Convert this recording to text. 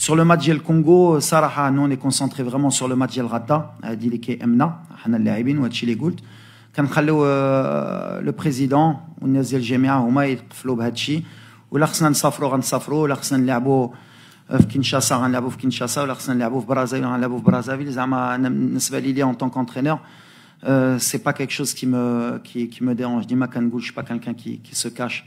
Sur le match du Congo, Sarah, nous on est concentré vraiment sur le match le Rata, euh, Dilike Emna, Hanal Laibin, Quand le président, on a dit le on a Safro, euh, Kinshasa, a Kinshasa, في كينشاسا في كينشاسا ولا en tant qu'entraîneur euh, c'est pas quelque chose qui me qui, me dérange. Je ne suis pas quelqu'un qui, qui se cache.